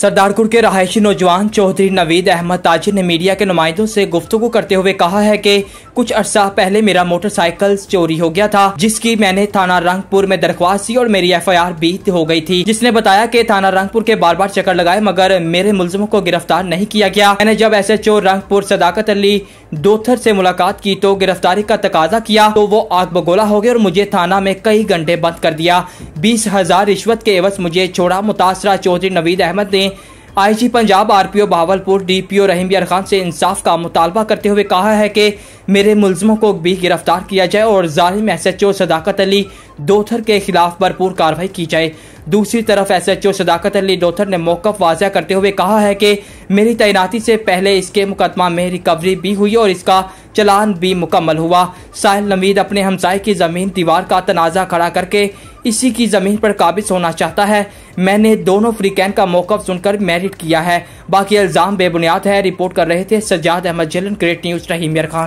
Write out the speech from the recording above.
सरदारपुर के रहायशी नौजवान चौधरी नवीद अहमद ताजिर ने मीडिया के नुमाइंदों से गुफ्तगु करते हुए कहा है कि कुछ अरसा पहले मेरा मोटरसाइकिल चोरी हो गया था जिसकी मैंने थाना रंगपुर में दरख्वास्त की और मेरी एफआईआर भी हो गई थी जिसने बताया कि थाना रंगपुर के बार बार चक्कर लगाए मगर मेरे मुलजमों को गिरफ्तार नहीं किया गया मैंने जब एस एच रंगपुर सदाकत अली दोथर से मुलाकात की तो गिरफ्तारी का तकाजा किया तो वो आग बगोला हो गया और मुझे थाना में कई घंटे बंद कर दिया बीस हजार रिश्वत के एवज मुझे छोड़ा मुतासरा चौधरी नवीद अहमद ने IG Punjab RPO Bahawalpur DPO Rahim Yar Khan से इंसाफ का मुतालबा करते हुए कहा है कि मेरे मुलजमों को भी गिरफ्तार किया जाए और जालिम S H O Sadaqat Ali Dothar के खिलाफ भरपूर कार्रवाई की जाए दूसरी तरफ S H O Sadaqat Ali Dothar ने मौकफ वाजह करते हुए कहा है कि मेरी तैनाती से पहले इसके मुकदमा में रिकवरी भी हुई और इसका चलान भी मुकम्मल हुआ साहिल नवीद अपने हमसाय की ज़मीन दीवार का तनाज़ा खड़ा करके इसी की जमीन पर काबिज होना चाहता है मैंने दोनों फ्रीकैन का मौका सुनकर मेरिट किया है बाकी इल्ज़ाम बेबुनियाद है रिपोर्ट कर रहे थे सजाद अहमद जलन ग्रेट न्यूज़ रही खान